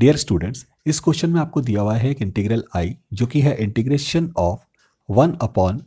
dear students इस question में आपको दिया हुआ है एक इंटीग्रल आई जो कि है integration of one upon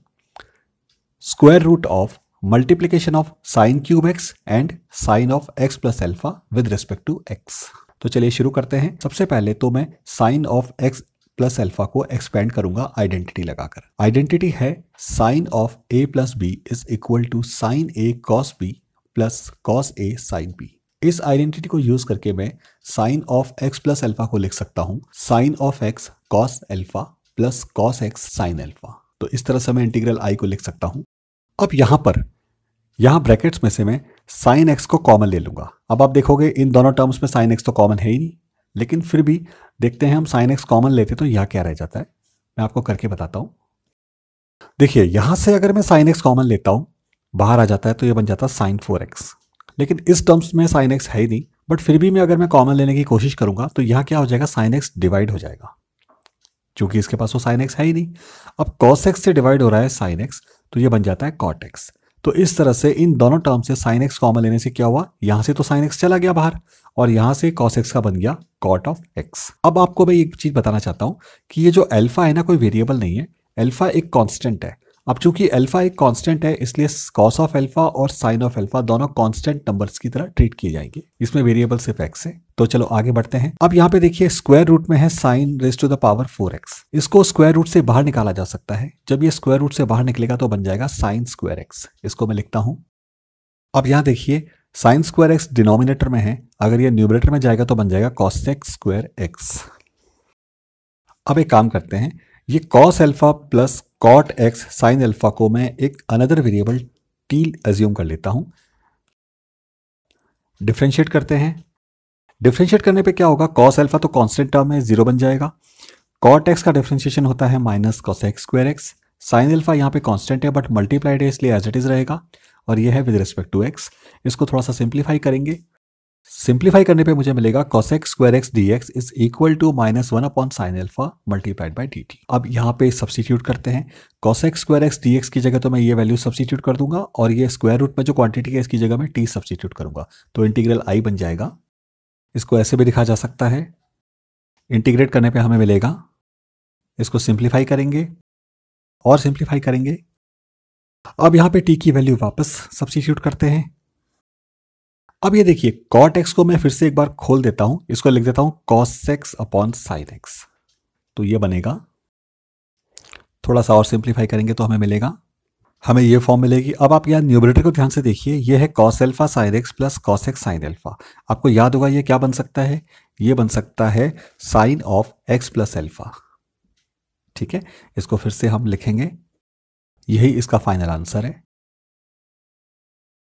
square root of multiplication of sine cube x and sine of x plus alpha with respect to x तो चलिए शुरू करते हैं सबसे पहले तो मैं sine of x plus alpha को एक्सपेंड करूंगा आइडेंटिटी लगाकर आइडेंटिटी है sine of A plus B is equal to sine A cos B plus cos A sine B इस आइडेंटिटी को यूज करके मैं sine of x plus alpha को लिख सकता हूँ sine of x cos alpha plus cos x sine alpha तो इस तरह से मैं इंटीग्रल आई को लिख सकता हूँ अब यहाँ पर यहाँ ब्रैकेट्स में से मैं साइन एक्स को कॉमन ले लूंगा अब आप देखोगे इन दोनों टर्म्स में साइन एक्स तो कॉमन है ही नहीं लेकिन फिर भी देखते हैं हम साइन एक्स कॉमन लेते तो यह क्या रह जाता है मैं आपको करके बताता हूँ देखिए यहाँ से अगर मैं साइन एक्स कॉमन लेता हूँ बाहर आ जाता है तो यह बन जाता है साइन फोर एक्स लेकिन इस टर्म्स में साइन एक्स है ही नहीं बट फिर भी मैं अगर मैं कॉमन लेने की कोशिश करूंगा तो यहाँ क्या हो जाएगा साइन एक्स डिवाइड हो जाएगा क्योंकि इसके पास तो साइन एक्स है ही नहीं अब कॉस एक्स से डिवाइड हो रहा है साइन एक्स तो ये बन जाता है कॉट एक्स तो इस तरह से इन दोनों टर्म से साइन एक्स कॉमन लेने से क्या हुआ यहाँ से तो साइन एक्स चला गया बाहर और यहाँ से कॉस एक्स का बन गया कॉट ऑफ एक्स अब आपको मैं एक चीज बताना चाहता हूँ कि ये जो एल्फा है ना कोई वेरिएबल नहीं है एल्फा एक कॉन्स्टेंट है अब चूंकि अल्फा एक कांस्टेंट है इसलिए कॉस ऑफ अल्फा और साइन ऑफ अल्फा दोनों कांस्टेंट नंबर्स की तरह ट्रीट किए जाएंगे इसमें वेरिएबल सिर्फ एक्स है तो चलो आगे बढ़ते हैं अब यहाँ पे देखिए स्क्वायर रूट में है sine raise to the power four x इसको स्क्वायर रूट से बाहर निकाला जा सकता है जब ये स्क्वायर रूट से बाहर निकलेगा तो बन जाएगा साइन स्क्वायर एक्स इसको मैं लिखता हूं अब यहां देखिए साइन स्क्वायर एक्स डिनोमिनेटर में है अगर ये न्यूमिनेटर में जाएगा तो बन जाएगा कॉस्टेक्स स्क्वायर एक्स अब एक काम करते हैं ये cos alpha plus cot x sine alpha को मैं एक अनदर वेरिएबल टी एज्यूम कर लेता हूं डिफ्रेंशिएट करते हैं डिफ्रेंशिएट करने पे क्या होगा कॉस एल्फा तो कांस्टेंट टर्म है जीरो बन जाएगा कॉट एक्स का डिफ्रेंशिएशन होता है minus cos x square x sine alpha यहाँ पे कांस्टेंट है बट मल्टीप्लाइड है इसलिए एज इट इज़ रहेगा और यह है विद रिस्पेक्ट टू एक्स इसको थोड़ा सा सिंप्लीफाई करेंगे सिंप्लीफाई करने पे मुझे मिलेगा cosec square x d x is equal to minus one upon sine alpha multiplied by d t अब यहाँ पे सब्सटीट्यूट करते हैं cosec square x d x की जगह तो मैं ये वैल्यू सब्सटीट्यूट कर दूंगा और ये स्क्वायर रूट में जो क्वांटिटी है इसकी जगह मैं टी सब्सटीट्यूट करूंगा तो इंटीग्रल आई बन जाएगा इसको ऐसे भी दिखा जा सकता है इंटीग्रेट करने पर हमें मिलेगा इसको सिंप्लीफाई करेंगे और सिंप्लीफाई करेंगे अब यहाँ पे टी की वैल्यू वापस सब्सटीट्यूट करते हैं अब ये देखिए कॉट एक्स को मैं फिर से एक बार खोल देता हूं इसको लिख देता हूं cos x upon sine x तो ये बनेगा थोड़ा सा और सिंप्लीफाई करेंगे तो हमें मिलेगा हमें ये फॉर्म मिलेगी अब आप यहाँ न्यूमरेटर को ध्यान से देखिए ये है cos alpha sine x plus cos x sine alpha आपको याद होगा ये क्या बन सकता है ये बन सकता है sine of x plus alpha ठीक है इसको फिर से हम लिखेंगे यही इसका फाइनल आंसर है